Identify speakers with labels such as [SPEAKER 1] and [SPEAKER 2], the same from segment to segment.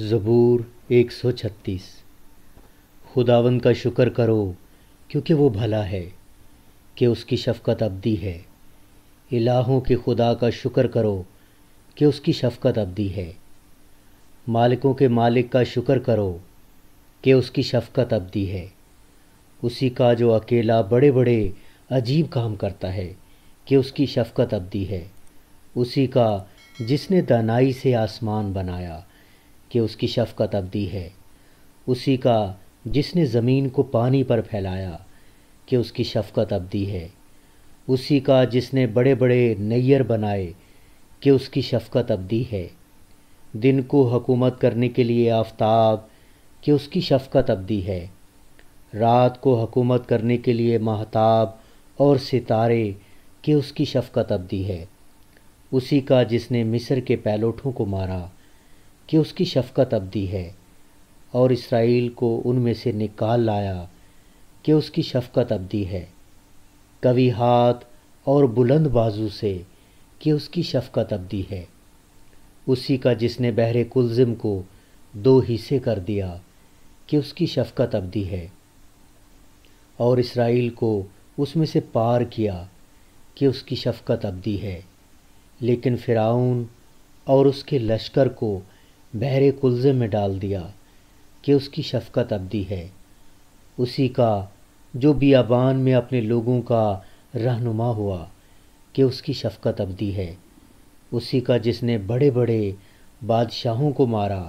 [SPEAKER 1] ज़बूर 136 खुदावंद का शुक्र करो क्योंकि वो भला है कि उसकी शफ़क़त अबदी है इलाहों के खुदा का शुक्र करो कि उसकी शफ़क़त अबदी है मालिकों के मालिक का शुक्र करो कि उसकी शफ़क़त अबदी है उसी का जो अकेला बड़े बड़े अजीब काम करता है कि उसकी शफ़क़त अबदी है उसी का जिसने दानाई से आसमान बनाया कि उसकी शफ़क़त अबदी है उसी का जिसने ज़मीन को पानी पर फैलाया कि उसकी शफ़क़त अबदी है उसी का जिसने बड़े बड़े नैयर बनाए कि उसकी शफ़क़त अबदी है दिन को हकूमत करने के लिए आफ्ताब कि उसकी शफ़क़त अबदी है रात को हकूमत करने के लिए महताब और सितारे कि उसकी शफ़क़त अबदी है उसी का जिसने मिस्र के पैलोठों को मारा कि उसकी शफ़क़त अबदी है और इसराइल को उनमें से निकाल लाया कि उसकी शफ़क़त अबदी है कवि हाथ और बुलंद बाजू से कि उसकी शफ़क़त अबदी है उसी का जिसने बहरे कुलज़म को दो हिस्से कर दिया कि उसकी शफ़क़त अबदी है और इसराइल को उसमें से पार किया कि उसकी शफ़क़त अबदी है लेकिन फ़िराउन और उसके लश्कर को बहरे कुलजे में डाल दिया कि उसकी शफकत अबदी है उसी का जो बियाबान में अपने लोगों का रहनुमा हुआ कि उसकी शफकत अबदी है उसी का जिसने बड़े बड़े बादशाहों को मारा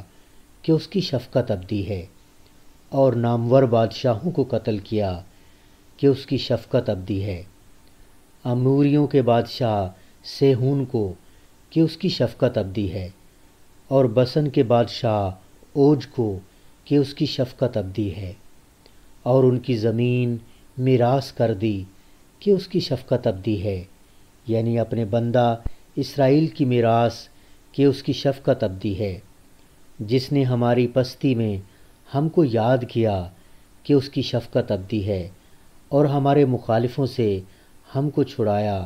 [SPEAKER 1] कि उसकी शफकत अबदी है और नामवर बादशाहों को कत्ल किया कि उसकी शफकत अबदी है अमूरियों के बादशाह सेहून को कि उसकी शफकत अबदी है और बसन के बादशाह ओज को कि उसकी शफकत अबदी है और उनकी ज़मीन मीरास कर दी कि उसकी शफकत अबदी है यानी अपने बंदा इसराइल की मीरास कि उसकी शफकत अबदी है जिसने हमारी पस्ती में हमको याद किया कि उसकी शफकत अबदी है और हमारे मुखालफों से हमको छुड़ाया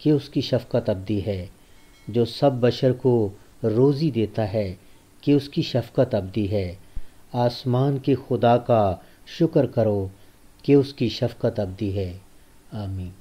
[SPEAKER 1] कि उसकी शफकत अबदी है जो सब बशर को रोज़ी देता है कि उसकी शफ़क़त अबदी है आसमान के खुदा का शुक्र करो कि उसकी शफ़क़त अबदी है आमीन